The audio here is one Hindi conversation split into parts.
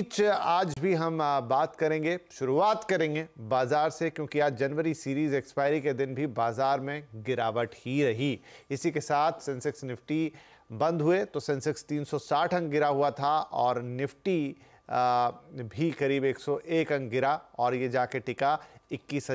आज भी हम बात करेंगे शुरुआत करेंगे बाजार से क्योंकि आज जनवरी सीरीज एक्सपायरी के दिन भी बाजार में गिरावट ही रही इसी के साथ सेंसेक्स निफ्टी बंद हुए तो सेंसेक्स 360 अंक गिरा हुआ था और निफ्टी भी करीब 101 अंक गिरा और ये जाके टिका इक्कीस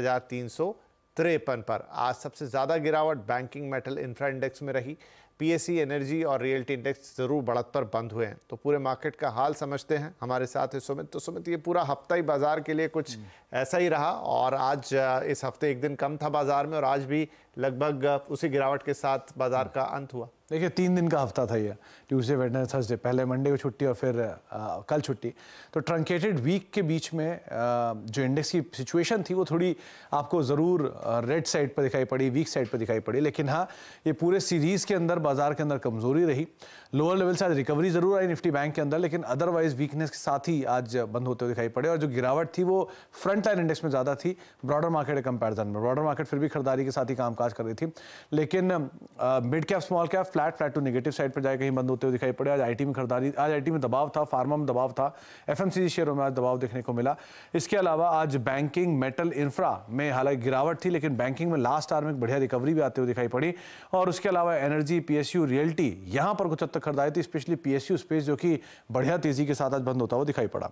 तिरेपन पर आज सबसे ज़्यादा गिरावट बैंकिंग मेटल इंफ्रा इंडेक्स में रही पीएससी एनर्जी e और रियल्टी इंडेक्स ज़रूर बढ़त पर बंद हुए हैं तो पूरे मार्केट का हाल समझते हैं हमारे साथ है सुमित तो सुमित ये पूरा हफ्ता ही बाज़ार के लिए कुछ ऐसा ही रहा और आज इस हफ्ते एक दिन कम था बाज़ार में और आज भी लगभग उसी गिरावट के साथ बाज़ार का अंत हुआ देखिए तीन दिन का हफ्ता था ये ट्यूजडे वेडनेस थर्सडे पहले मंडे को छुट्टी और फिर आ, कल छुट्टी तो ट्रंकेटेड वीक के बीच में आ, जो इंडेक्स की सिचुएशन थी वो थोड़ी आपको ज़रूर रेड साइड पर दिखाई पड़ी वीक साइड पर दिखाई पड़ी लेकिन हाँ ये पूरे सीरीज़ के अंदर बाजार के अंदर कमजोरी रही लोअर लेवल से आज रिकवरी जरूर आई निफ्टी बैंक के अंदर लेकिन अदरवाइज वीकनेस के साथ ही आज बंद होते हुए दिखाई पड़े और जो गिरावट थी वो फ्रंट लाइन इंडेक्स में ज़्यादा थी ब्रॉडर मार्केट कंपेरिजन में ब्रॉडर मार्केट फिर भी खरीदारी के साथ ही कामकाज कर रही थी लेकिन mid cap small cap flat flat to negative side पर जाए कहीं बंद होते हुए दिखाई पड़े आज आई में खरीदारी आज आई में दबाव था फार्मा में दबाव था एफ शेयरों में आज दबाव देखने को मिला इसके अलावा आज बैंकिंग मेटल इंफ्रा में हालांकि गिरावट थी लेकिन बैंकिंग में लास्ट आर में बढ़िया रिकवरी भी आते हुए दिखाई पड़ी और उसके अलावा एनर्जी पी पीएसयू रियल्टी यहां पर कुछ हद तक खरीदारी थी स्पेशली पीएसयू स्पेस जो कि बढ़िया तेजी के साथ आज बंद होता हुआ दिखाई पड़ा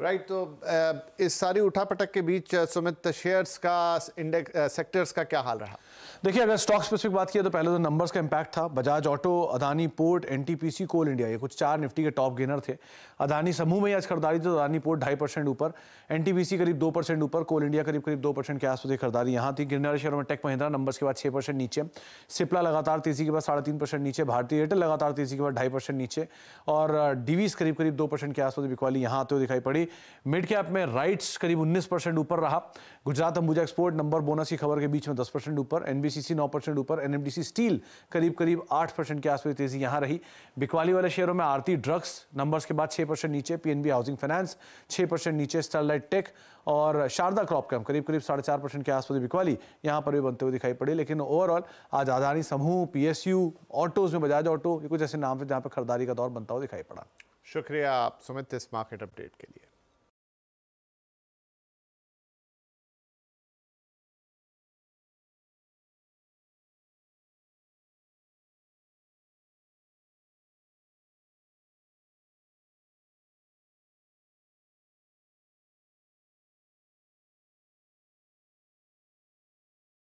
राइट right, तो इस सारी उठापटक के बीच सुमित शेयर्स का इंडेक्स सेक्टर्स का क्या हाल रहा देखिए अगर स्टॉक स्पेसिफिक बात की तो पहले तो नंबर्स का इम्पैक्ट था Bajaj auto Adani port NTPC coal India ये कुछ चार निफ्टी के टॉप गेनर थे अदानी समूह में आज खरीदारी थी तो अदानी पोर्ट ढाई परसेंट ऊपर एनटीपीसी करीब दो परसेंट ऊपर कोल इंडिया करीब करीब दो परसेंट के आसपास खरीदारी यहाँ थी वाले शेयरों में टेक महिंद्रा नंबर्स के बाद छः परसेंट नीचे सिप्ला लगातार तेजी के बाद साढ़े तीन परसेंट नीचे भारतीय एयरटेल लगातार तेजी के बाद ढाई परसेंट नीचे और डीवीस करीब करीब दो परसेंट के आसपास बिकवाली यहाँ आते हुए दिखाई पड़ी गई मिड कैप में राइट्स करीब 19 परसेंट ऊपर रहा Gujarat Ambuja export number bonus की खबर के बीच में 10 परसेंट ऊपर एनबीसीसी 9 परसेंट ऊपर एनएमडीसी स्टील करीब करीब 8 परसेंट के आसपास तेजी यहां रही बिकवाली वाले शेयरों में आरती ड्रग्स नंबर्स के बाद 6 परसेंट नीचे पीएनबी हाउसिंग फाइनेंस 6 परसेंट नीचे स्टरलाइट टेक और शारदा क्रॉप कैम करीब करीब साढ़े चार परसेंट के आसपास बिकवाली यहाँ पर भी बनते हुए दिखाई पड़े लेकिन ओवरऑल आज आदानी समूह पीएसयू ऑटोज में बजाज ऑटो ये कुछ ऐसे नाम थे जहाँ पर खरीदारी का दौर बनता हुआ दिखाई पड़ा शुक्रिया आप सुमित इस मार्केट अपडेट के लिए